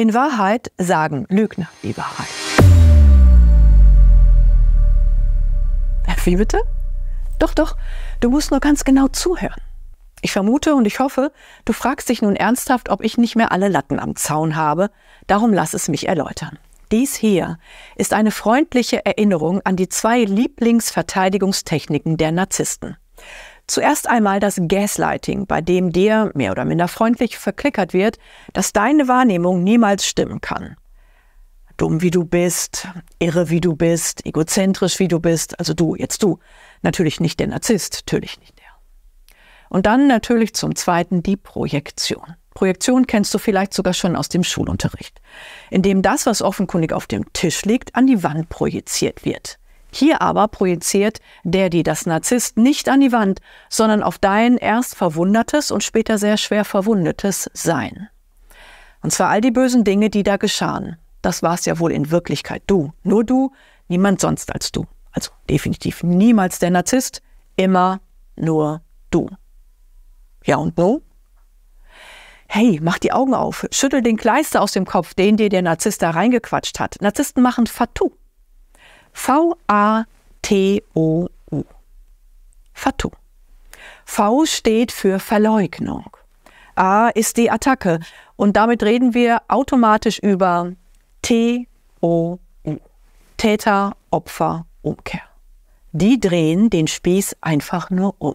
In Wahrheit sagen Lügner die Wahrheit. Äh, wie bitte? Doch, doch, du musst nur ganz genau zuhören. Ich vermute und ich hoffe, du fragst dich nun ernsthaft, ob ich nicht mehr alle Latten am Zaun habe, darum lass es mich erläutern. Dies hier ist eine freundliche Erinnerung an die zwei Lieblingsverteidigungstechniken der Narzissten. Zuerst einmal das Gaslighting, bei dem dir mehr oder minder freundlich verklickert wird, dass deine Wahrnehmung niemals stimmen kann. Dumm wie du bist, irre wie du bist, egozentrisch wie du bist, also du, jetzt du. Natürlich nicht der Narzisst, natürlich nicht der. Und dann natürlich zum Zweiten die Projektion. Projektion kennst du vielleicht sogar schon aus dem Schulunterricht, in dem das, was offenkundig auf dem Tisch liegt, an die Wand projiziert wird. Hier aber projiziert der, die das Narzisst nicht an die Wand, sondern auf dein erst verwundertes und später sehr schwer verwundetes Sein. Und zwar all die bösen Dinge, die da geschahen. Das warst ja wohl in Wirklichkeit du. Nur du, niemand sonst als du. Also definitiv niemals der Narzisst, immer nur du. Ja und no? Hey, mach die Augen auf, schüttel den Kleister aus dem Kopf, den dir der Narzisst da reingequatscht hat. Narzissten machen Fatou. V-A-T-O-U. Fatou. V steht für Verleugnung. A ist die Attacke. Und damit reden wir automatisch über T-O-U. Täter, Opfer, Umkehr. Die drehen den Spieß einfach nur um.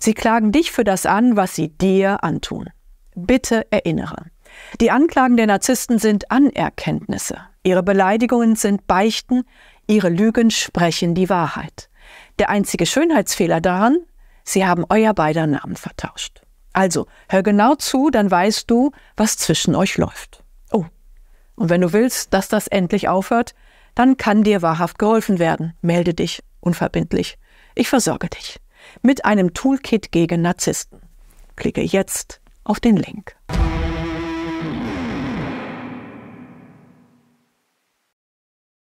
Sie klagen dich für das an, was sie dir antun. Bitte erinnere. Die Anklagen der Narzissten sind Anerkenntnisse. Ihre Beleidigungen sind Beichten, Ihre Lügen sprechen die Wahrheit. Der einzige Schönheitsfehler daran, Sie haben euer beider Namen vertauscht. Also, hör genau zu, dann weißt du, was zwischen euch läuft. Oh, und wenn du willst, dass das endlich aufhört, dann kann dir wahrhaft geholfen werden. Melde dich, unverbindlich. Ich versorge dich. Mit einem Toolkit gegen Narzissten. Klicke jetzt auf den Link.